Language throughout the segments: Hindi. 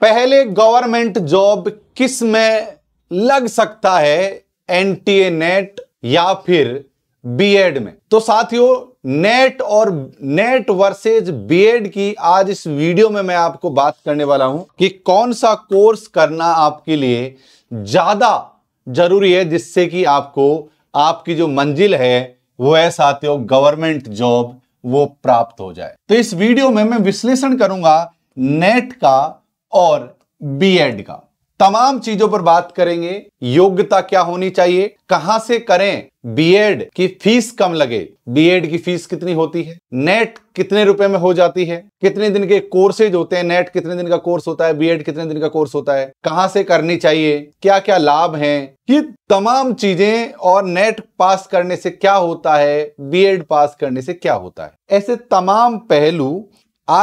पहले गवर्नमेंट जॉब किस में लग सकता है एनटीए नेट या फिर बीएड में तो साथियों नेट और नेट वर्सेज बीएड की आज इस वीडियो में मैं आपको बात करने वाला हूं कि कौन सा कोर्स करना आपके लिए ज्यादा जरूरी है जिससे कि आपको आपकी जो मंजिल है वो है साथियों गवर्नमेंट जॉब वो प्राप्त हो जाए तो इस वीडियो में मैं विश्लेषण करूंगा नेट का और बीएड का तमाम चीजों पर बात करेंगे योग्यता क्या होनी चाहिए कहां से करें बीएड की फीस कम लगे बीएड की फीस कितनी होती है नेट कितने रुपए में हो जाती है कितने दिन के कोर्सेज होते हैं नेट कितने दिन का कोर्स होता है बीएड कितने दिन का कोर्स होता है कहां से करनी चाहिए क्या क्या लाभ हैं ये तमाम चीजें और नेट पास करने से क्या होता है बीएड पास करने से क्या होता है ऐसे तमाम पहलू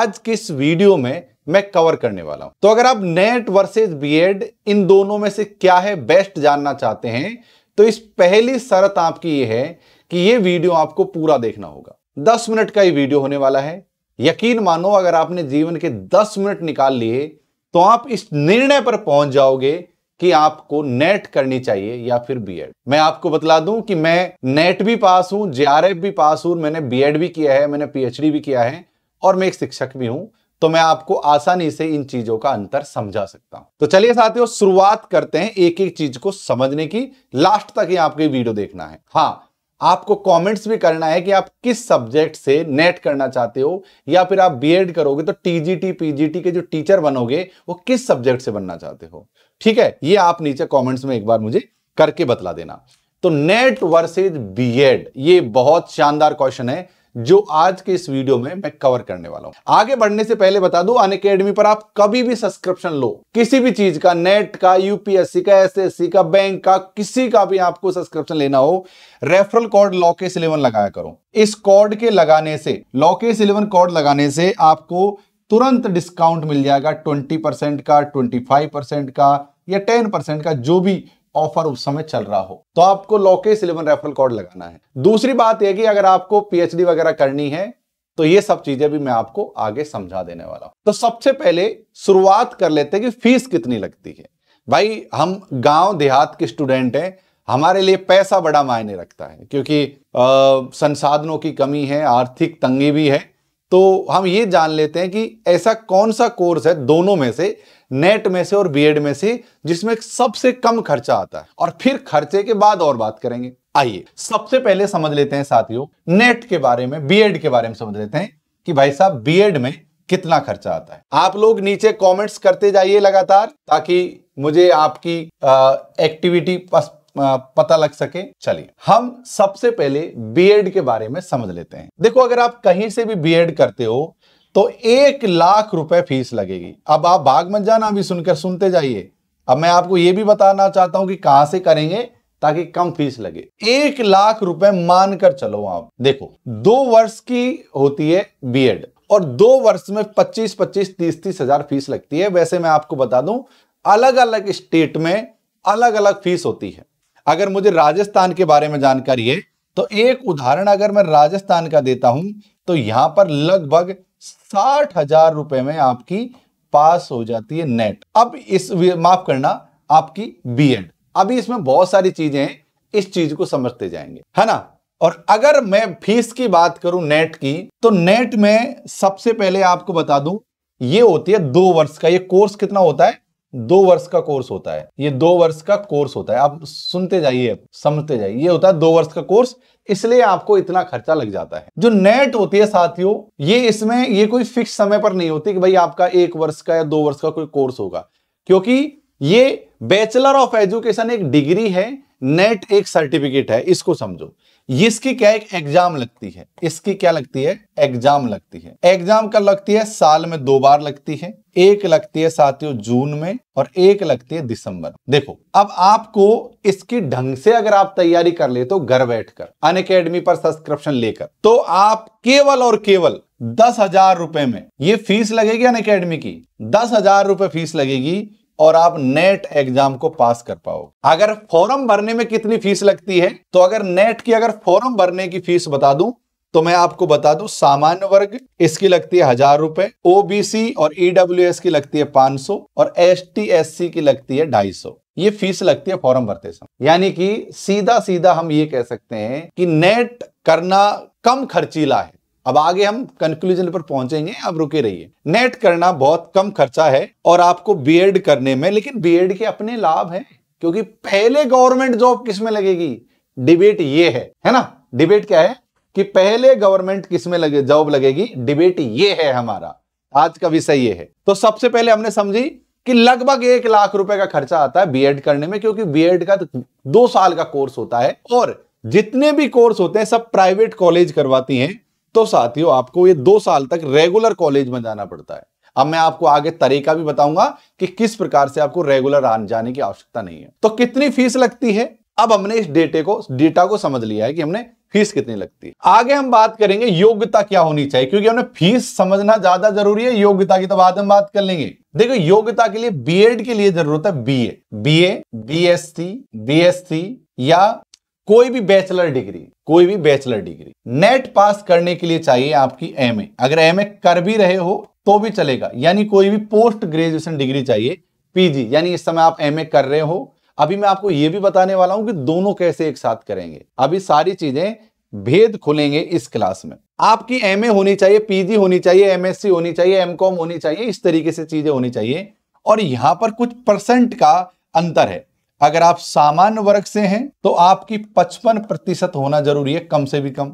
आज के इस वीडियो में मैं कवर करने वाला हूं तो अगर आप नेट वर्सेस बीएड इन दोनों में से क्या है बेस्ट जानना चाहते हैं तो इस पहली शर्त आपकी यह है कि यह वीडियो आपको पूरा देखना होगा दस मिनट का ही वीडियो होने वाला है यकीन मानो अगर आपने जीवन के दस मिनट निकाल लिए तो आप इस निर्णय पर पहुंच जाओगे कि आपको नेट करनी चाहिए या फिर बीएड मैं आपको बतला दूं कि मैं नेट भी पास हूं जे भी पास हूं मैंने बीएड भी किया है मैंने पीएचडी भी किया है और मैं एक शिक्षक भी हूं तो मैं आपको आसानी से इन चीजों का अंतर समझा सकता हूं तो चलिए साथियों शुरुआत करते हैं एक एक चीज को समझने की लास्ट तक ही आपको वीडियो देखना है हाँ आपको कमेंट्स भी करना है कि आप किस सब्जेक्ट से नेट करना चाहते हो या फिर आप बीएड करोगे तो टीजीटी पीजीटी के जो टीचर बनोगे वो किस सब्जेक्ट से बनना चाहते हो ठीक है ये आप नीचे कमेंट्स में एक बार मुझे करके बतला देना तो नेट वर्सेज बीएड ये बहुत शानदार क्वेश्चन है जो आज के इस वीडियो में मैं कवर करने वाला हूं आगे बढ़ने से पहले बता दू अन अकेडमी पर आप कभी भी सब्सक्रिप्शन लो किसी भी चीज का नेट का यूपीएससी का एस का बैंक का किसी का भी आपको सब्सक्रिप्शन लेना हो रेफरल कोड लॉकेस इलेवन लगाया करो इस कोड के लगाने से लॉकेस इलेवन कोड लगाने से आपको तुरंत डिस्काउंट मिल जाएगा ट्वेंटी परसेंट का ट्वेंटी फाइव परसेंट का या टेन परसेंट का जो भी ऑफर उस समय चल रहा हो तो आपको लॉकेस इलेवन रेफरल कोड लगाना है दूसरी बात यह कि अगर आपको पीएचडी वगैरह करनी है तो ये सब चीजें भी मैं आपको आगे समझा देने वाला हूं तो सबसे पहले शुरुआत कर लेते हैं कि फीस कितनी लगती है भाई हम गांव देहात के स्टूडेंट हैं हमारे लिए पैसा बड़ा मायने रखता है क्योंकि संसाधनों की कमी है आर्थिक तंगी भी है तो हम ये जान लेते हैं कि ऐसा कौन सा कोर्स है दोनों में से नेट में से और बीएड में से जिसमें सबसे कम खर्चा आता है और फिर खर्चे के बाद और बात करेंगे आइए सबसे पहले समझ लेते हैं साथियों नेट के बारे में बीएड के बारे में समझ लेते हैं कि भाई साहब बीएड में कितना खर्चा आता है आप लोग नीचे कमेंट्स करते जाइए लगातार ताकि मुझे आपकी एक्टिविटी पता लग सके चलिए हम सबसे पहले बीएड के बारे में समझ लेते हैं देखो अगर आप कहीं से भी बीएड करते हो तो एक लाख रुपए फीस लगेगी अब आप भाग मत जाना अभी सुनकर सुनते जाइए अब मैं आपको यह भी बताना चाहता हूं कि कहां से करेंगे ताकि कम फीस लगे एक लाख रुपए मानकर चलो आप देखो दो वर्ष की होती है बीएड और दो वर्ष में 25 25 तीस तीस हजार फीस लगती है वैसे मैं आपको बता दूं अलग अलग स्टेट में अलग अलग फीस होती है अगर मुझे राजस्थान के बारे में जानकारी है तो एक उदाहरण अगर मैं राजस्थान का देता हूं तो यहां पर लगभग साठ हजार रुपए में आपकी पास हो जाती है नेट अब इस माफ करना आपकी बीएड अभी इसमें बहुत सारी चीजें हैं इस चीज को समझते जाएंगे है ना और अगर मैं फीस की बात करूं नेट की तो नेट में सबसे पहले आपको बता दूं ये होती है दो वर्ष का ये कोर्स कितना होता है दो वर्ष का कोर्स होता है ये दो वर्ष का कोर्स होता है आप सुनते जाइए समझते जाइए ये होता है दो वर्ष का कोर्स इसलिए आपको इतना खर्चा लग जाता है जो नेट होती है साथियों ये इसमें ये कोई फिक्स समय पर नहीं होती कि भाई आपका एक वर्ष का या दो वर्ष का कोई कोर्स होगा क्योंकि ये बैचलर ऑफ एजुकेशन एक डिग्री है नेट एक सर्टिफिकेट है इसको समझो इसकी क्या एक एग्जाम लगती है इसकी क्या लगती है एग्जाम लगती है एग्जाम कब लगती है साल में दो बार लगती है एक लगती है साथियों जून में और एक लगती है दिसंबर देखो अब आपको इसकी ढंग से अगर आप तैयारी कर ले तो घर बैठकर अन अकेडमी पर सब्सक्रिप्शन लेकर तो आप केवल और केवल दस हजार रुपए में ये फीस लगेगी अन अकेडमी की दस हजार रुपए फीस लगेगी और आप नेट एग्जाम को पास कर पाओ अगर फॉर्म भरने में कितनी फीस लगती है तो अगर नेट की अगर फॉर्म भरने की फीस बता दूं तो मैं आपको बता दूं सामान्य वर्ग इसकी लगती है हजार रुपए ओबीसी और ईडब्ल्यू e की लगती है पांच सौ और एस टी की लगती है ढाई सौ ये फीस लगती है फॉर्म भरते समय यानी कि सीधा सीधा हम ये कह सकते हैं कि नेट करना कम खर्चीला है अब आगे हम कंक्लूजन पर पहुंचेंगे अब रुके रहिए नेट करना बहुत कम खर्चा है और आपको बीएड करने में लेकिन बीएड के अपने लाभ हैं क्योंकि पहले गवर्नमेंट जॉब किस में लगेगी डिबेट ये है है ना डिबेट क्या है कि पहले गवर्नमेंट किस में लगे जॉब लगेगी डिबेट ये है हमारा आज का विषय ये है तो सबसे पहले हमने समझी कि लगभग एक लाख रुपए का खर्चा आता है बीएड करने में क्योंकि बीएड का तो दो साल का कोर्स होता है और जितने भी कोर्स होते हैं सब प्राइवेट कॉलेज करवाती हैं तो साथियों आपको ये दो साल तक रेगुलर कॉलेज में जाना पड़ता है अब मैं आपको आगे तरीका भी बताऊंगा कि किस प्रकार से आपको रेगुलर आने जाने की आवश्यकता नहीं है तो कितनी फीस लगती है अब हमने इस डेटे को डेटा को समझ लिया है कि हमने फीस कितनी लगती है आगे हम बात करेंगे योग्यता क्या होनी चाहिए क्योंकि हमने फीस समझना ज्यादा जरूरी है योग्यता की तो बाद हम बात कर लेंगे देखो योग्यता के लिए बीएड के लिए जरूरत है बीए बीए बीएससी बीएससी या कोई भी बैचलर डिग्री कोई भी बैचलर डिग्री नेट पास करने के लिए चाहिए आपकी एम अगर एमए कर भी रहे हो तो भी चलेगा यानी कोई भी पोस्ट ग्रेजुएशन डिग्री चाहिए पीजी यानी इस समय आप एमए कर रहे हो अभी मैं आपको यह भी बताने वाला हूं कि दोनों कैसे एक साथ करेंगे अभी सारी चीजें भेद खुलेंगे इस क्लास में आपकी एम होनी चाहिए पीजी होनी चाहिए एमएससी होनी चाहिए एमकॉम होनी चाहिए इस तरीके से चीजें होनी चाहिए और यहां पर कुछ परसेंट का अंतर है अगर आप सामान्य वर्ग से हैं तो आपकी 55 प्रतिशत होना जरूरी है कम से भी कम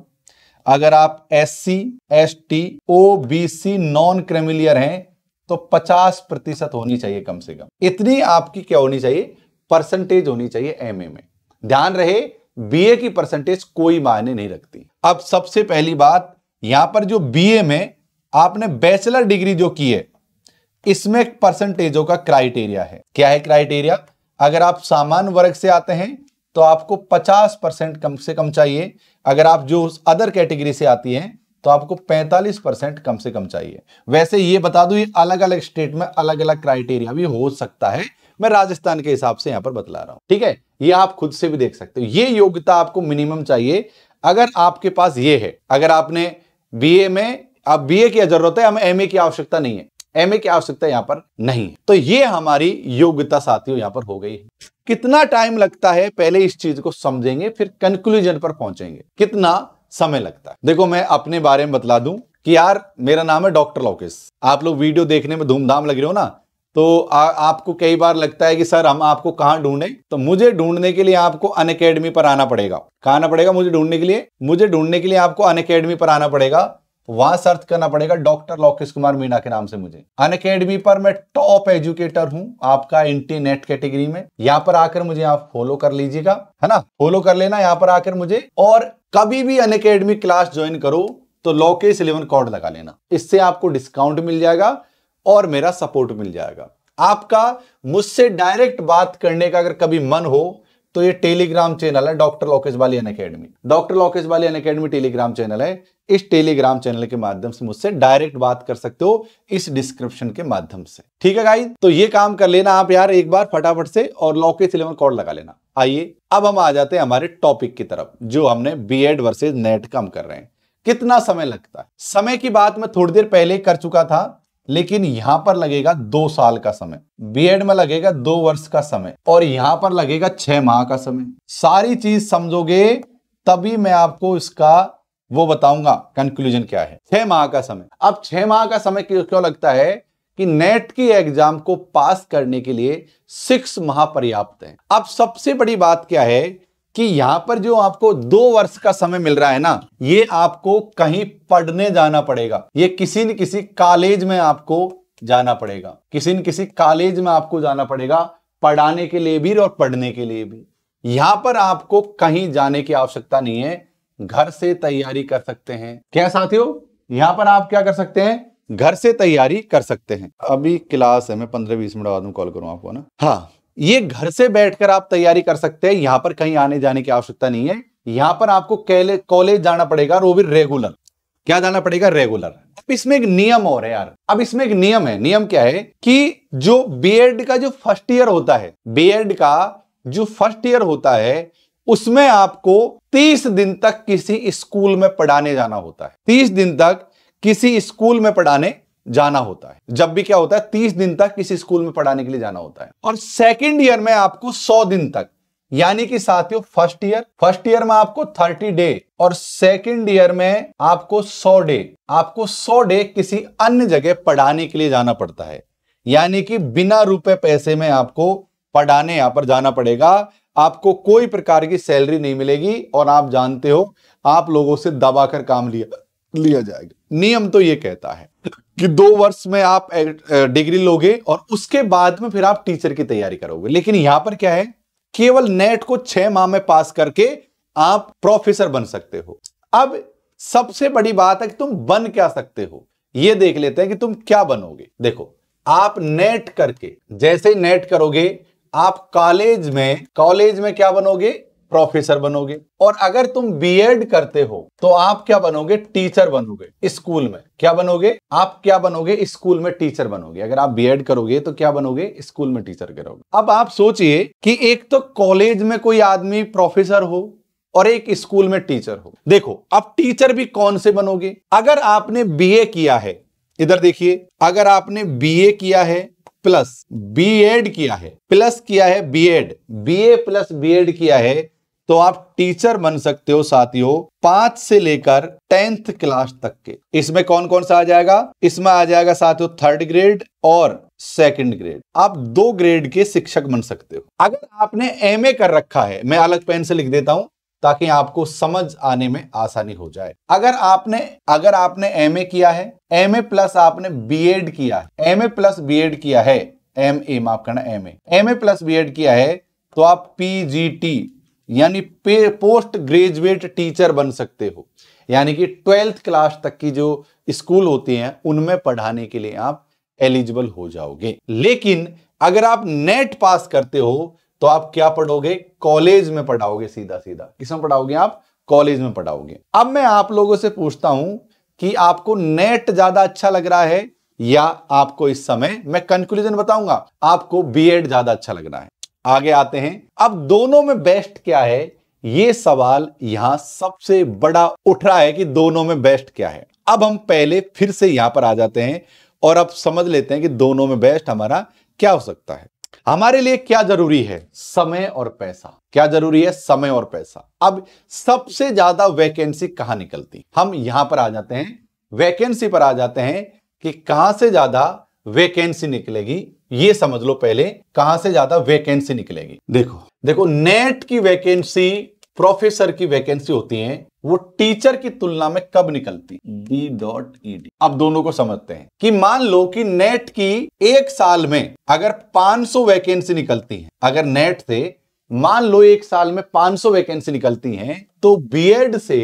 अगर आप S C S T O B C non creamy layer हैं तो 50 प्रतिशत होनी चाहिए कम से कम इतनी आपकी क्या होनी चाहिए परसेंटेज होनी चाहिए एम में ध्यान रहे बीए की परसेंटेज कोई मायने नहीं रखती अब सबसे पहली बात यहां पर जो बीए में आपने बैचलर डिग्री जो की है इसमें परसेंटेजों का क्राइटेरिया है क्या है क्राइटेरिया अगर आप सामान्य वर्ग से आते हैं तो आपको 50 परसेंट कम से कम चाहिए अगर आप जो अदर कैटेगरी से आती हैं तो आपको 45 परसेंट कम से कम चाहिए वैसे ये बता दू ये अलग अलग स्टेट में अलग अलग क्राइटेरिया भी हो सकता है मैं राजस्थान के हिसाब से यहां पर बतला रहा हूं ठीक है ये आप खुद से भी देख सकते हो ये योग्यता आपको मिनिमम चाहिए अगर आपके पास ये है अगर आपने बी में अब बी की जरूरत है हमें एमए की आवश्यकता नहीं है एमए की आवश्यकता यहाँ पर नहीं है तो ये हमारी योग्यता साथियों यहाँ पर हो गई है कितना टाइम लगता है पहले इस चीज को समझेंगे फिर कंक्लूजन पर पहुंचेंगे कितना समय लगता है देखो मैं अपने बारे में बतला दूं कि यार मेरा नाम है डॉक्टर लोकेश आप लोग वीडियो देखने में धूमधाम लग रहे हो ना तो आ, आपको कई बार लगता है कि सर हम आपको कहाँ ढूंढे तो मुझे ढूंढने के लिए आपको अन पर आना पड़ेगा कहाँ आना पड़ेगा मुझे ढूंढने के लिए मुझे ढूंढने के लिए आपको अन पर आना पड़ेगा तो वहां सर्च करना पड़ेगा डॉक्टर लोकेश कुमार मीणा के नाम से मुझे अनकेडमी पर मैं टॉप एजुकेटर हूं आपका इंटरनेट कैटेगरी में यहां पर आकर मुझे आप फॉलो कर लीजिएगा है ना फॉलो कर लेना यहां पर आकर मुझे और कभी भी अन क्लास ज्वाइन करो तो लोकेश इलेवन कॉड लगा लेना इससे आपको डिस्काउंट मिल जाएगा और मेरा सपोर्ट मिल जाएगा आपका मुझसे डायरेक्ट बात करने का अगर कभी मन हो तो ये टेलीग्राम चैनल है doctor Lokesh Bali Unacademy doctor Lokesh Bali Unacademy Telegram channel है इस टेलीग्राम चैनल के माध्यम से मुझसे डायरेक्ट बात कर सकते हो इस डिस्क्रिप्शन के माध्यम से ठीक है गाई तो ये काम कर लेना आप यार एक बार फटाफट से और लॉकेश इलेवन कॉड लगा लेना आइए अब हम आ जाते हैं हमारे टॉपिक की तरफ जो हमने बी एड वर्सेज नेट कम कर रहे हैं कितना समय लगता है समय की बात मैं थोड़ी देर पहले कर चुका था लेकिन यहां पर लगेगा दो साल का समय बीएड में लगेगा दो वर्ष का समय और यहां पर लगेगा छह माह का समय सारी चीज समझोगे तभी मैं आपको इसका वो बताऊंगा कंक्लूजन क्या है छह माह का समय अब छह माह का समय क्यों लगता है कि नेट e की एग्जाम को पास करने के लिए सिक्स माह पर्याप्त है अब सबसे बड़ी बात क्या है कि यहां पर जो आपको दो वर्ष का समय मिल रहा है ना ये आपको कहीं पढ़ने जाना पड़ेगा ये किसी न किसी कॉलेज में आपको जाना पड़ेगा किसी न किसी कॉलेज में आपको जाना पड़ेगा पढ़ाने के लिए भी और पढ़ने के लिए भी यहां पर आपको कहीं जाने की आवश्यकता नहीं है घर से तैयारी कर सकते हैं क्या साथियों यहां पर आप क्या कर सकते हैं घर से तैयारी कर सकते हैं अभी क्लास है मैं पंद्रह बीस मिनट बाद में कॉल करूं आपको ना हाँ ये घर से बैठकर आप तैयारी कर सकते हैं यहां पर कहीं आने जाने की आवश्यकता नहीं है यहां पर आपको कॉलेज जाना पड़ेगा और वो भी रेगुलर क्या जाना पड़ेगा रेगुलर अब इसमें एक नियम और है यार अब इसमें एक नियम है नियम क्या है कि जो बीएड का जो फर्स्ट ईयर होता है बीएड का जो फर्स्ट ईयर होता है उसमें आपको 30 दिन तक किसी स्कूल में पढ़ाने जाना होता है 30 दिन तक किसी स्कूल में पढ़ाने जाना होता है जब भी क्या होता है तीस दिन तक किसी स्कूल में पढ़ाने के लिए जाना होता है और सेकेंड ईयर में आपको सौ दिन तक यानी कि साथियों फर्स्ट ईयर फर्स्ट ईयर में आपको थर्टी डे और सेकेंड ईयर में आपको सौ डे आपको सौ डे किसी अन्य जगह पढ़ाने के लिए जाना पड़ता है यानी कि बिना रुपए पैसे में आपको पढ़ाने यहां पर जाना पड़ेगा आपको कोई प्रकार की सैलरी नहीं मिलेगी और आप जानते हो आप लोगों से दबाकर काम लिया लिया जाएगा नियम तो ये कहता है कि दो वर्ष में आप डिग्री लोगे और उसके बाद में फिर आप टीचर की तैयारी करोगे लेकिन यहां पर क्या है केवल नेट को छह माह में पास करके आप प्रोफेसर बन सकते हो अब सबसे बड़ी बात है कि तुम बन क्या सकते हो यह देख लेते हैं कि तुम क्या बनोगे देखो आप नेट करके जैसे नेट करोगे आप कॉलेज में कॉलेज में क्या बनोगे प्रोफेसर बनोगे और अगर तुम बीएड करते हो तो आप क्या बनोगे टीचर बनोगे स्कूल में क्या बनोगे आप क्या बनोगे स्कूल में टीचर बनोगे अगर आप बीएड करोगे तो क्या बनोगे स्कूल में टीचर करोगे अब आप सोचिए कि एक तो कॉलेज में कोई आदमी प्रोफेसर हो और एक स्कूल में टीचर हो देखो अब टीचर भी कौन से बनोगे अगर आपने बीए किया है इधर देखिए अगर आपने बीए किया है प्लस बीएड किया है प्लस किया है बीएड बीए प्लस बीएड किया है तो आप टीचर बन सकते हो साथियों पांच से लेकर टेंथ क्लास तक के इसमें कौन कौन सा आ जाएगा इसमें आ जाएगा साथियों थर्ड ग्रेड और सेकंड ग्रेड आप दो ग्रेड के शिक्षक बन सकते हो अगर आपने एमए कर रखा है मैं अलग पेन से लिख देता हूं ताकि आपको समझ आने में आसानी हो जाए अगर आपने अगर आपने एमए किया है एमए प्लस आपने बी किया है एमए प्लस बी किया है एम ए माफ करना M A M A plus B Ed किया है तो आप पीजीटी यानी पोस्ट ग्रेजुएट टीचर बन सकते हो यानी कि ट्वेल्थ क्लास तक की जो स्कूल होती हैं उनमें पढ़ाने के लिए आप एलिजिबल हो जाओगे लेकिन अगर आप नेट पास करते हो तो आप क्या पढ़ोगे कॉलेज में पढ़ाओगे सीधा सीधा किसमें पढ़ाओगे आप कॉलेज में पढ़ाओगे अब मैं आप लोगों से पूछता हूं कि आपको नेट ज्यादा अच्छा लग रहा है या आपको इस समय मैं कंक्लूजन बताऊंगा आपको बीएड ज्यादा अच्छा लग रहा है आगे आते हैं अब दोनों में बेस्ट क्या है यह सवाल यहां सबसे बड़ा उठ रहा है कि दोनों में बेस्ट क्या है अब हम पहले फिर से यहां पर आ जाते हैं और अब समझ लेते हैं कि दोनों में बेस्ट हमारा क्या हो सकता है हमारे लिए क्या जरूरी है समय और पैसा क्या जरूरी है समय और पैसा अब सबसे ज्यादा वैकेंसी कहां निकलती हम यहां पर आ जाते हैं वैकेंसी पर आ जाते हैं कि कहां से ज्यादा वैकेंसी निकलेगी ये समझ लो पहले कहां से ज्यादा वैकेंसी निकलेगी देखो देखो नेट की वैकेंसी प्रोफेसर की वैकेंसी होती है वो टीचर की तुलना में कब निकलती डी डॉट ई डी अब दोनों को समझते हैं कि मान लो कि नेट की एक साल में अगर 500 वैकेंसी निकलती है अगर नेट से मान लो एक साल में 500 वैकेंसी निकलती हैं तो बीएड से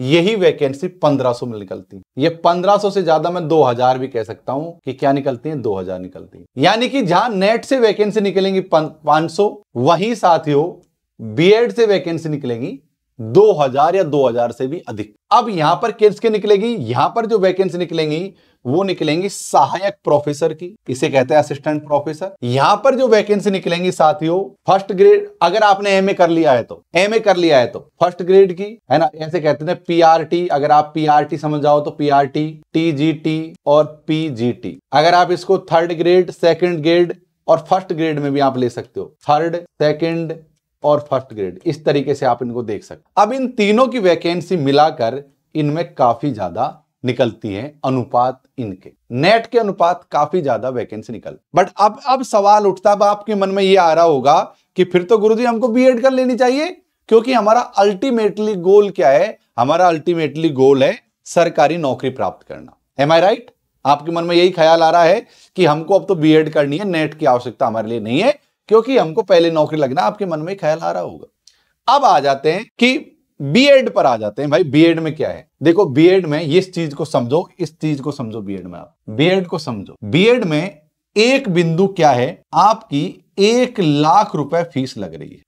यही वैकेंसी 1500 में निकलती है ये 1500 से ज्यादा मैं 2000 भी कह सकता हूं कि क्या निकलती है 2000 निकलती है यानी कि जहां नेट से वैकेंसी निकलेंगी 500 वहीं साथियों बीएड से वैकेंसी निकलेगी 2000 या 2000 से भी अधिक अब यहां पर किसके निकलेगी यहां पर जो वैकेंसी निकलेंगी वो निकलेंगी सहायक प्रोफेसर की इसे कहते हैं असिस्टेंट प्रोफेसर यहां पर जो वैकेंसी निकलेंगी साथियों फर्स्ट ग्रेड अगर आपने एमए कर लिया है तो एमए कर लिया है तो फर्स्ट ग्रेड की है ना ऐसे कहते हैं पीआरटी अगर आप पीआरटी समझ जाओ तो पीआरटी टीजीटी और पीजीटी अगर आप इसको थर्ड ग्रेड सेकेंड ग्रेड और फर्स्ट ग्रेड में भी आप ले सकते हो थर्ड सेकेंड और फर्स्ट ग्रेड इस तरीके से आप इनको देख सकते अब इन तीनों की वैकेंसी मिलाकर इनमें काफी ज्यादा निकलती हैं अनुपात इनके नेट के अनुपात काफी ज्यादा वैकेंसी निकल बट अब अब सवाल उठता अब आपके मन में ये आ रहा होगा कि फिर तो गुरुजी हमको बीएड कर लेनी चाहिए क्योंकि हमारा अल्टीमेटली गोल क्या है हमारा अल्टीमेटली गोल है सरकारी नौकरी प्राप्त करना एम आई राइट आपके मन में यही ख्याल आ रहा है कि हमको अब तो बी करनी है नेट की आवश्यकता हमारे लिए नहीं है क्योंकि हमको पहले नौकरी लगना आपके मन में ख्याल आ रहा होगा अब आ जाते हैं कि बीएड पर आ जाते हैं भाई बीएड में क्या है देखो बीएड में इस चीज को समझो इस चीज को समझो बीएड में आप बीएड को समझो बीएड में एक बिंदु क्या है आपकी एक लाख रुपए फीस लग रही है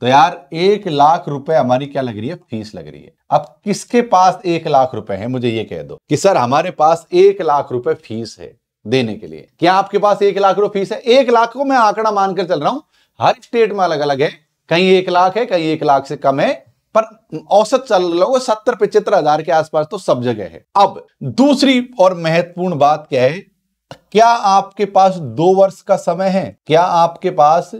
तो यार एक लाख रुपए हमारी क्या लग रही है फीस लग रही है अब किसके पास एक लाख रुपए है मुझे ये कह दो कि सर हमारे पास एक लाख रुपए फीस है देने के लिए क्या आपके पास एक लाख रुपए फीस है एक लाख को मैं आंकड़ा मानकर चल रहा हूं हर स्टेट में अलग अलग है कहीं एक लाख है कहीं एक लाख से कम है पर औसत चल रहा है सत्तर पिछहत्तर हजार के आसपास तो सब जगह है अब दूसरी और महत्वपूर्ण बात क्या है क्या आपके पास दो वर्ष का समय है क्या आपके पास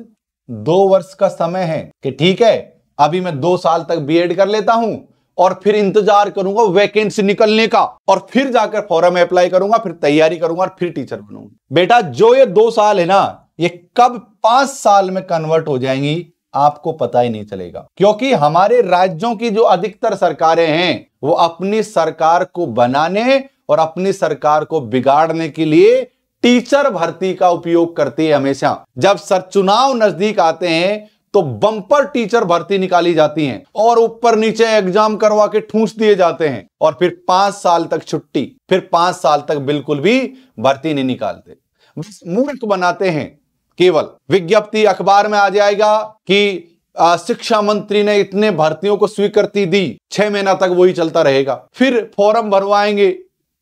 दो वर्ष का समय है कि ठीक है अभी मैं दो साल तक बीएड कर लेता हूं और फिर इंतजार करूंगा वैकेंसी निकलने का और फिर जाकर फॉरम अप्लाई करूंगा फिर तैयारी करूंगा और फिर टीचर बनूंगा बेटा जो ये दो साल है ना ये कब पांच साल में कन्वर्ट हो जाएंगी आपको पता ही नहीं चलेगा क्योंकि हमारे राज्यों की जो अधिकतर सरकारें हैं वो अपनी सरकार को बनाने और अपनी सरकार को बिगाड़ने के लिए टीचर भर्ती का उपयोग करती है हमेशा जब सर चुनाव नजदीक आते हैं तो बम्पर टीचर भर्ती निकाली जाती हैं और ऊपर नीचे एग्जाम करवा के ठूस दिए जाते हैं और फिर पांच साल तक छुट्टी फिर पांच साल तक बिल्कुल भी भर्ती नहीं निकालते मूर्ख बनाते हैं केवल विज्ञप्ति अखबार में आ जाएगा कि शिक्षा मंत्री ने इतने भर्तियों को स्वीकृति दी छह महीना तक वही चलता रहेगा फिर फॉर्म भरवाएंगे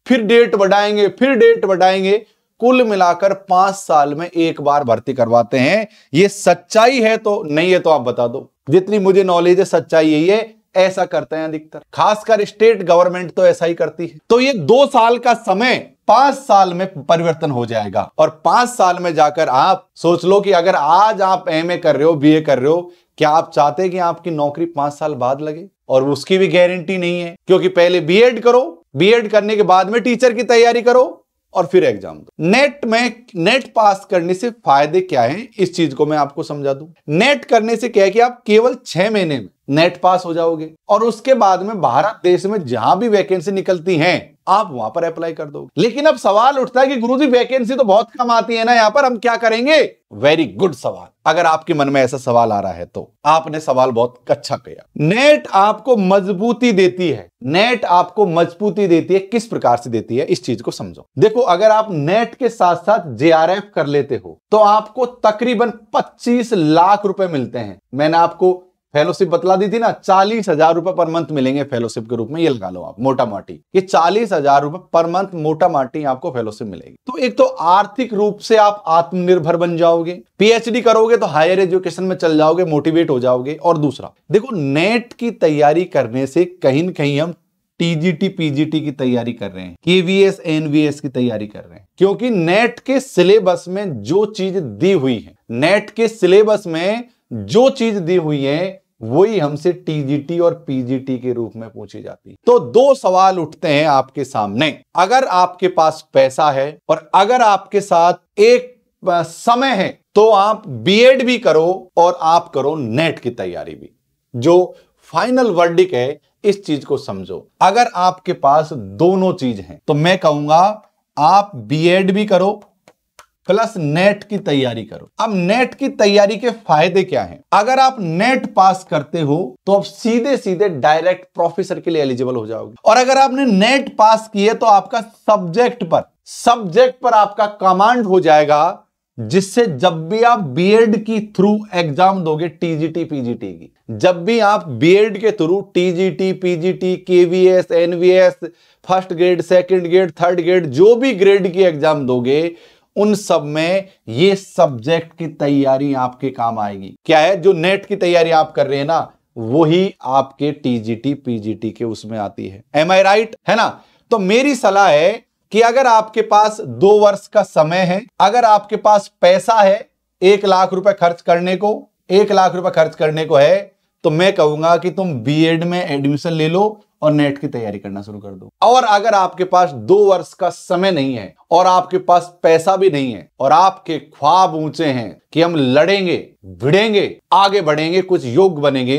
फिर डेट बढ़ाएंगे फिर डेट बढ़ाएंगे कुल मिलाकर पांच साल में एक बार भर्ती करवाते हैं ये सच्चाई है तो नहीं है तो आप बता दो जितनी मुझे नॉलेज है सच्चाई यही है ऐसा करते हैं अधिकतर खासकर स्टेट गवर्नमेंट तो ऐसा ही करती है तो ये दो साल का समय पांच साल में परिवर्तन हो जाएगा और पांच साल में जाकर आप सोच लो कि अगर आज आप एमए कर रहे हो बीए कर रहे हो क्या आप चाहते कि आपकी नौकरी पांच साल बाद लगे और उसकी भी गारंटी नहीं है क्योंकि पहले बीएड करो बीएड करने के बाद में टीचर की तैयारी करो और फिर एग्जाम दो नेट में नेट पास करने से फायदे क्या हैं इस चीज को मैं आपको समझा दू नेट करने से क्या है कि आप केवल छह महीने में नेट पास हो जाओगे और उसके बाद में भारत देश में जहां भी वैकेंसी निकलती हैं आप वहां पर अप्लाई कर दोगे लेकिन अब सवाल उठता है कि गुरु जी वैकेंसी तो बहुत कम आती है ना यहाँ पर हम क्या करेंगे वेरी गुड सवाल अगर आपके मन में ऐसा सवाल आ रहा है तो आपने सवाल बहुत अच्छा किया नेट आपको मजबूती देती है नेट आपको मजबूती देती है किस प्रकार से देती है इस चीज को समझो देखो अगर आप नेट के साथ साथ जेआरएफ कर लेते हो तो आपको तकरीबन 25 लाख रुपए मिलते हैं मैंने आपको फेलोशिप बतला दी थी ना चालीस हजार रुपए पर मंथ मिलेंगे फेलोशिप के रूप में ये लगा लो आप मोटा माटी ये चालीस हजार रुपए पर मंथ मोटा माटी आपको फेलोशिप मिलेगी तो एक तो आर्थिक रूप से आप आत्मनिर्भर बन जाओगे पीएचडी करोगे तो हायर एजुकेशन में चल जाओगे मोटिवेट हो जाओगे और दूसरा देखो नेट की तैयारी करने से कहीं ना कहीं हम टीजीटी पीजीटी की तैयारी कर रहे हैं केवीएस एनवीएस की तैयारी कर रहे हैं क्योंकि नेट के सिलेबस में जो चीज दी हुई है नेट के सिलेबस में जो चीज दी हुई है वही हमसे टीजीटी और पीजीटी के रूप में पूछी जाती है तो दो सवाल उठते हैं आपके सामने अगर आपके पास पैसा है और अगर आपके साथ एक समय है तो आप बीएड भी करो और आप करो नेट e की तैयारी भी जो फाइनल वर्डिक है इस चीज को समझो अगर आपके पास दोनों चीज हैं तो मैं कहूंगा आप बीएड भी करो प्लस नेट की तैयारी करो अब नेट की तैयारी के फायदे क्या हैं? अगर आप नेट पास करते हो तो आप सीधे सीधे डायरेक्ट प्रोफेसर के लिए एलिजिबल हो जाओगे और अगर आपने नेट पास किए तो आपका सब्जेक्ट पर सब्जेक्ट पर आपका कमांड हो जाएगा जिससे जब भी आप बीएड की थ्रू एग्जाम दोगे टीजीटी पीजीटी की जब भी आप बीएड के through TGT PGT KVS NVS first grade second grade third grade जो भी ग्रेड की एग्जाम दोगे उन सब में ये सब्जेक्ट की तैयारी आपके काम आएगी क्या है जो नेट की तैयारी आप कर रहे हैं ना वही आपके टीजीटी पीजीटी के उसमें आती है एम आई राइट है ना तो मेरी सलाह है कि अगर आपके पास दो वर्ष का समय है अगर आपके पास पैसा है एक लाख रुपए खर्च करने को एक लाख रुपए खर्च करने को है तो मैं कहूंगा कि तुम बीएड में एडमिशन ले लो और नेट की तैयारी करना शुरू कर दो और अगर आपके पास दो वर्ष का समय नहीं है और आपके पास पैसा भी नहीं है और आपके ख्वाब ऊंचे हैं कि हम लड़ेंगे भिड़ेंगे आगे बढ़ेंगे कुछ योग्य बनेंगे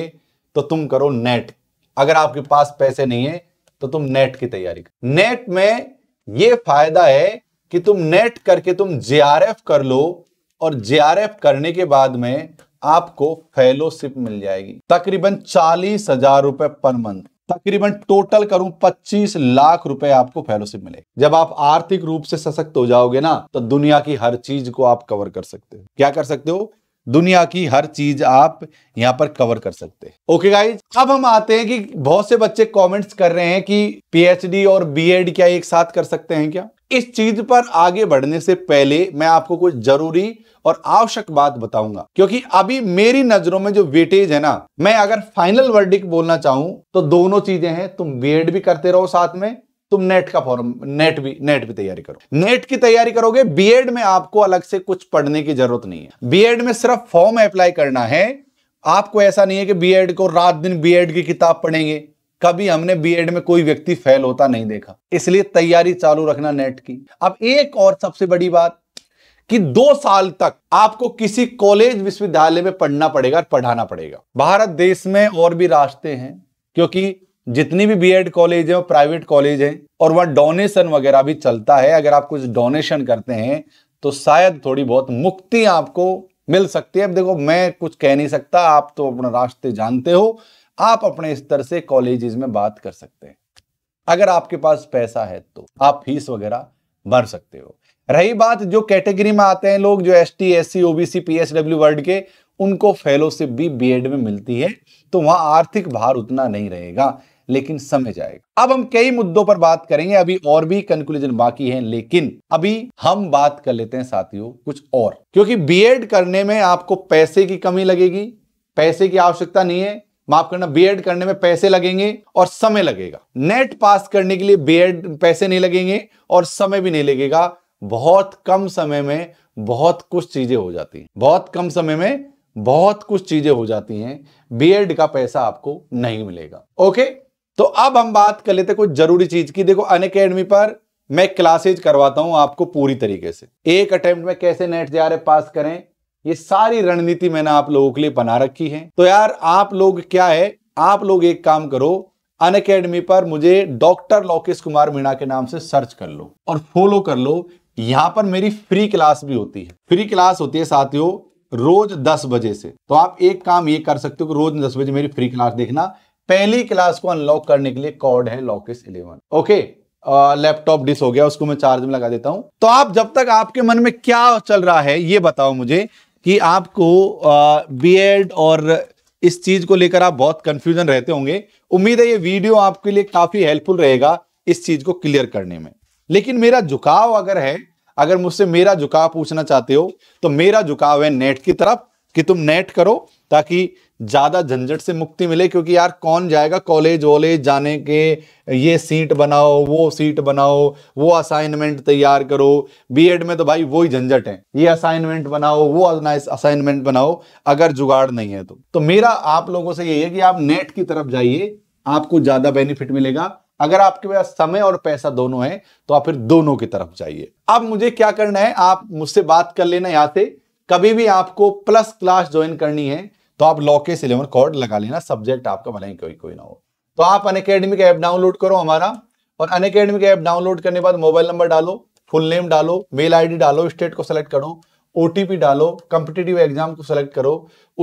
तो तुम करो नेट अगर आपके पास पैसे नहीं है तो तुम नेट की तैयारी करो नेट में यह फायदा है कि तुम नेट करके तुम जे कर लो और जे करने के बाद में आपको फेलोशिप मिल जाएगी तकरीबन चालीस हजार रुपए पर मंथ तकरीबन टोटल करूं 25 लाख रुपए आपको फेलोशिप मिलेगी जब आप आर्थिक रूप से सशक्त हो जाओगे ना तो दुनिया की हर चीज को आप कवर कर सकते हो क्या कर सकते हो दुनिया की हर चीज आप यहाँ पर कवर कर सकते हैं ओके गाइज अब हम आते हैं कि बहुत से बच्चे कमेंट्स कर रहे हैं कि पीएचडी और बीएड क्या एक साथ कर सकते हैं क्या इस चीज पर आगे बढ़ने से पहले मैं आपको कुछ जरूरी और आवश्यक बात बताऊंगा क्योंकि अभी मेरी नजरों में जो वेटेज है ना मैं अगर फाइनल वर्डिक बोलना चाहूं तो दोनों चीजें हैं तुम बीएड भी करते रहो साथ में तुम नेट का फॉर्म नेट भी नेट भी तैयारी करो नेट की तैयारी करोगे बीएड में आपको अलग से कुछ पढ़ने की जरूरत नहीं है बीएड में सिर्फ फॉर्म अप्लाई करना है आपको ऐसा नहीं है कि बीएड को रात दिन बीएड की किताब पढ़ेंगे कभी हमने बीएड में कोई व्यक्ति फेल होता नहीं देखा इसलिए तैयारी चालू रखना नेट की अब एक और सबसे बड़ी बात कि दो साल तक आपको किसी कॉलेज विश्वविद्यालय में पढ़ना पड़ेगा पढ़ाना पड़ेगा भारत देश में और भी रास्ते हैं क्योंकि जितनी भी बीएड कॉलेज है प्राइवेट कॉलेज है और वहां डोनेशन वगैरह भी चलता है अगर आप कुछ डोनेशन करते हैं तो शायद थोड़ी बहुत मुक्ति आपको मिल सकती है अब देखो मैं कुछ कह नहीं सकता आप तो अपना रास्ते जानते हो आप अपने स्तर से कॉलेजेस में बात कर सकते हैं अगर आपके पास पैसा है तो आप फीस वगैरह भर सकते हो रही बात जो कैटेगरी में आते हैं लोग जो S T S C OBC P H W के उनको फेलोशिप भी बीएड में मिलती है तो वहां आर्थिक भार उतना नहीं रहेगा लेकिन समय जाएगा अब हम कई मुद्दों पर बात करेंगे अभी और भी कंक्लूजन बाकी है लेकिन अभी हम बात कर लेते हैं साथियों कुछ और क्योंकि बीएड करने में आपको पैसे की कमी लगेगी पैसे की आवश्यकता नहीं है माफ करना बीएड करने में पैसे लगेंगे और समय लगेगा नेट पास करने के लिए बीएड पैसे नहीं लगेंगे और समय भी नहीं लगेगा बहुत कम समय में बहुत कुछ चीजें हो जाती हैं बहुत कम समय में बहुत कुछ चीजें हो जाती हैं बीएड का पैसा आपको नहीं मिलेगा ओके तो अब हम बात कर लेते कुछ जरूरी चीज की देखो अन अकेडमी पर मैं क्लासेज करवाता हूं आपको पूरी तरीके से एक अटेम्प्ट में कैसे नेट जे पास करें ये सारी रणनीति मैंने आप लोगों के लिए बना रखी है तो यार आप लोग क्या है आप लोग एक काम करो अन अकेडमी पर मुझे डॉक्टर लोकेश कुमार मीणा के नाम से सर्च कर लो और फॉलो कर लो यहां पर मेरी फ्री क्लास भी होती है फ्री क्लास होती है साथियों रोज दस बजे से तो आप एक काम ये कर सकते हो कि रोज दस बजे मेरी फ्री क्लास देखना पहली क्लास को अनलॉक करने के लिए कॉड है लॉकेस इलेवन ओके लैपटॉप डिस हो गया उसको मैं चार्ज में लगा देता हूं तो आप जब तक आपके मन में क्या चल रहा है ये बताओ मुझे कि आपको बीएड और इस चीज को लेकर आप बहुत कंफ्यूजन रहते होंगे उम्मीद है ये वीडियो आपके लिए काफी हेल्पफुल रहेगा इस चीज को क्लियर करने में लेकिन मेरा झुकाव अगर है अगर मुझसे मेरा झुकाव पूछना चाहते हो तो मेरा झुकाव है नेट की तरफ कि तुम नेट करो ताकि ज़्यादा झंझट से मुक्ति मिले क्योंकि यार कौन जाएगा कॉलेज वॉलेज जाने के ये सीट बनाओ वो सीट बनाओ वो असाइनमेंट तैयार करो बीएड में तो भाई वो ही झंझट है ये असाइनमेंट बनाओ वो असाइनमेंट बनाओ अगर जुगाड़ नहीं है तो तो मेरा आप लोगों से यही है कि आप नेट की तरफ जाइए आपको ज़्यादा बेनिफिट मिलेगा अगर आपके पास समय और पैसा दोनों है तो आप फिर दोनों की तरफ जाइए अब मुझे क्या करना है आप मुझसे बात कर लेना यहाँ से कभी भी आपको प्लस क्लास ज्वाइन करनी है तो आप के इलेवन कोड लगा लेना सब्जेक्ट आपका भले ही कोई कोई ना हो तो आप अन अकेडमी का ऐप डाउनलोड करो हमारा और अन अकेडमी का ऐप डाउनलोड करने के बाद मोबाइल नंबर डालो फुल नेम डालो मेल आईडी डालो स्टेट को सेलेक्ट करो ओटीपी डालो कम्पिटेटिव एग्जाम को सेलेक्ट करो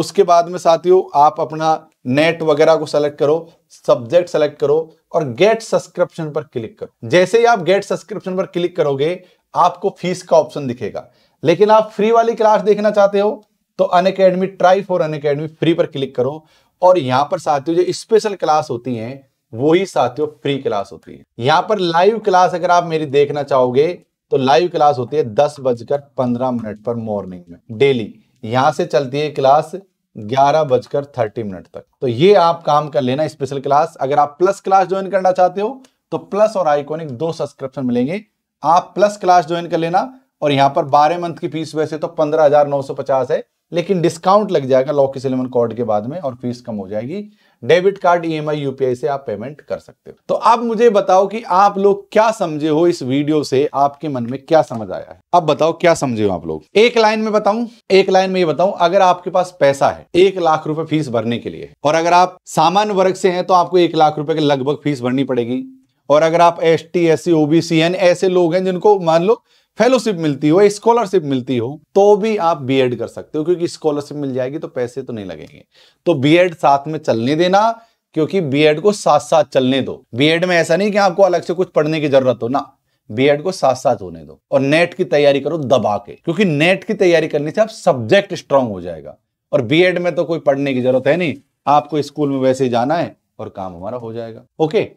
उसके बाद में साथियों आप अपना नेट वगैरह को सेलेक्ट करो सब्जेक्ट सेलेक्ट करो और गेट सब्सक्रिप्शन पर क्लिक करो जैसे ही आप गेट सब्सक्रिप्शन पर क्लिक करोगे आपको फीस का ऑप्शन दिखेगा लेकिन आप फ्री वाली क्लास देखना चाहते हो तो Unacademy try for Unacademy free पर क्लिक करो और यहाँ पर साथियों जो स्पेशल क्लास होती है वो ही साथियों फ्री क्लास होती है यहाँ पर लाइव क्लास अगर आप मेरी देखना चाहोगे तो लाइव क्लास होती है दस बजकर पंद्रह मिनट पर मॉर्निंग में डेली यहां से चलती है क्लास ग्यारह बजकर थर्टी मिनट तक तो ये आप काम कर लेना स्पेशल क्लास अगर आप प्लस क्लास ज्वाइन करना चाहते हो तो प्लस और आइकॉनिक दो सब्सक्रिप्शन मिलेंगे आप प्लस क्लास ज्वाइन कर लेना और यहां पर बारह मंथ की फीस वैसे तो पंद्रह हजार नौ सौ पचास है लेकिन डिस्काउंट लग जाएगा लॉकिस इलेवन कोड के बाद में और फीस कम हो जाएगी डेबिट कार्ड ईएमआई यूपीआई से आप पेमेंट कर सकते हो तो अब मुझे बताओ कि आप लोग क्या समझे हो इस वीडियो से आपके मन में क्या समझ आया है अब बताओ क्या समझे हो आप लोग एक लाइन में बताऊं एक लाइन में ये बताऊं अगर आपके पास पैसा है एक लाख रुपए फीस भरने के लिए और अगर आप सामान्य वर्ग से हैं तो आपको एक लाख रुपए के लगभग फीस भरनी पड़ेगी और अगर आप S T S C OBC ऐसे लोग हैं जिनको मान लो फेलोशिप मिलती हो स्कॉलरशिप मिलती हो तो भी आप बीएड कर सकते हो क्योंकि स्कॉलरशिप मिल जाएगी तो पैसे तो नहीं लगेंगे तो बीएड साथ में चलने देना क्योंकि बीएड को साथ साथ चलने दो बीएड में ऐसा नहीं कि आपको अलग से कुछ पढ़ने की जरूरत हो ना बीएड को साथ साथ होने दो और नेट की तैयारी करो दबा के क्योंकि नेट की तैयारी करने से आप सब्जेक्ट स्ट्रांग हो जाएगा और बी में तो कोई पढ़ने की जरूरत है नहीं आपको स्कूल में वैसे जाना है और काम हमारा हो जाएगा ओके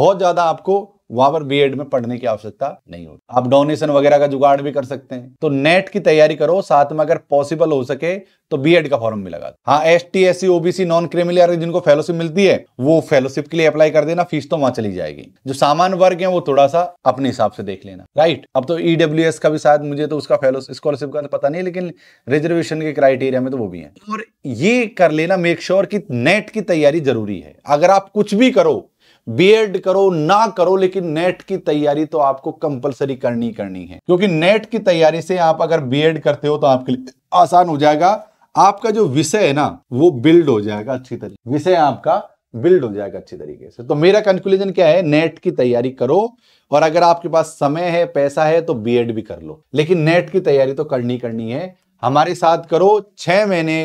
बहुत ज्यादा आपको वहां पर बीएड में पढ़ने की आवश्यकता नहीं होती आप डोनेशन वगैरह का जुगाड़ भी कर सकते हैं तो नेट की तैयारी करो साथ में अगर पॉसिबल हो सके तो बीएड का फॉर्म भी लगा हाँ S T S C OBC non creamy layer जिनको फेलोशिप मिलती है वो फेलोशिप के लिए अप्लाई कर देना फीस तो वहां चली जाएगी जो सामान्य वर्ग है वो थोड़ा सा अपने हिसाब से देख लेना राइट अब तो ईडब्ल्यू e का भी शायद मुझे तो उसका फेलो स्कॉलरशिप का तो पता नहीं लेकिन रिजर्वेशन के क्राइटेरिया में तो वो भी है और ये कर लेना मेक श्योर की नेट की तैयारी जरूरी है अगर आप कुछ भी करो बीएड करो ना करो लेकिन नेट की तैयारी तो आपको कंपलसरी करनी करनी है क्योंकि नेट की तैयारी से आप अगर बीएड करते हो तो आपके लिए आसान हो जाएगा आपका जो विषय है ना वो बिल्ड हो जाएगा अच्छी तरीके विषय आपका बिल्ड हो जाएगा अच्छी तरीके से तो मेरा कंक्लूजन क्या है नेट की तैयारी करो और अगर आपके पास समय है पैसा है तो बीएड भी कर लो लेकिन नेट की तैयारी तो करनी करनी है हमारे साथ करो छह महीने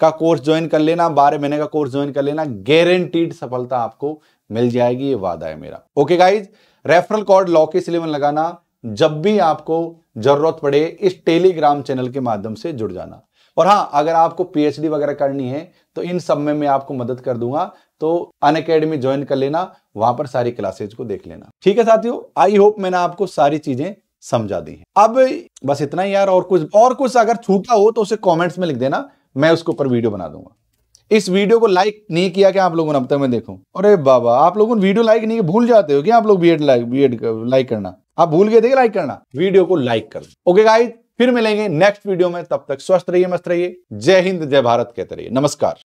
का कोर्स ज्वाइन कर लेना बारह महीने का कोर्स ज्वाइन कर लेना गारंटीड सफलता आपको मिल जाएगी ये वादा है मेरा ओके गाइज रेफरल कोड लॉकेस इलेवन लगाना जब भी आपको जरूरत पड़े इस टेलीग्राम चैनल के माध्यम से जुड़ जाना और हाँ अगर आपको पीएचडी वगैरह करनी है तो इन सब में मैं आपको मदद कर दूंगा तो अन अकेडमी ज्वाइन कर लेना वहां पर सारी क्लासेज को देख लेना ठीक है साथियों आई होप मैंने आपको सारी चीजें समझा दी है अब बस इतना ही यार और कुछ और कुछ अगर छूटा हो तो उसे कॉमेंट्स में लिख देना मैं उसके ऊपर वीडियो बना दूंगा इस वीडियो को लाइक नहीं किया क्या आप लोगों ने अब तक मैं देखूं अरे बाबा आप लोगों ने वीडियो लाइक नहीं भूल जाते हो क्या आप लोग B Ed like B Ed like करना आप भूल गए थे लाइक करना वीडियो को लाइक कर ओके गाइस फिर मिलेंगे नेक्स्ट वीडियो में तब तक स्वस्थ रहिए मस्त रहिए जय हिंद जय भारत कहते रहिए नमस्कार